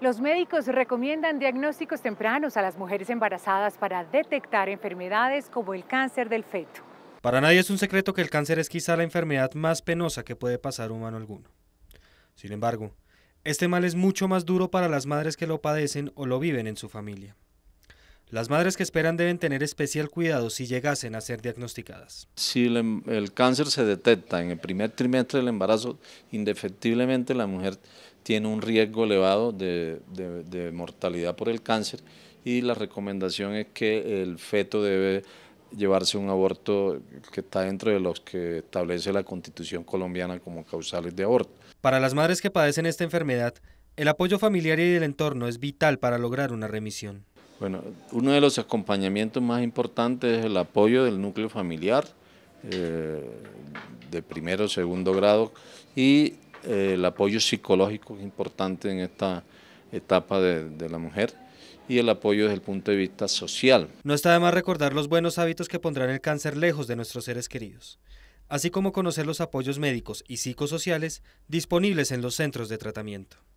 Los médicos recomiendan diagnósticos tempranos a las mujeres embarazadas para detectar enfermedades como el cáncer del feto. Para nadie es un secreto que el cáncer es quizá la enfermedad más penosa que puede pasar humano alguno. Sin embargo, este mal es mucho más duro para las madres que lo padecen o lo viven en su familia. Las madres que esperan deben tener especial cuidado si llegasen a ser diagnosticadas. Si em, el, cáncer se detecta en el primer trimestre del embarazo, indefectiblemente la mujer tiene un riesgo elevado de, mortalidad por el cáncer y la recomendación es que el feto debe llevarse un aborto que está dentro de los que establece la constitución colombiana como causales de aborto. Para las madres que padecen esta enfermedad, el apoyo familiar y del entorno es vital para lograr una remisión. Bueno, uno de los acompañamientos más importantes es el apoyo del núcleo familiar eh, de primero o segundo grado y eh, el apoyo psicológico importante en esta etapa de, de la mujer y el apoyo desde el punto de vista social. No está de más recordar los buenos hábitos que pondrán el cáncer lejos de nuestros seres queridos, así como conocer los apoyos médicos y psicosociales disponibles en los centros de tratamiento.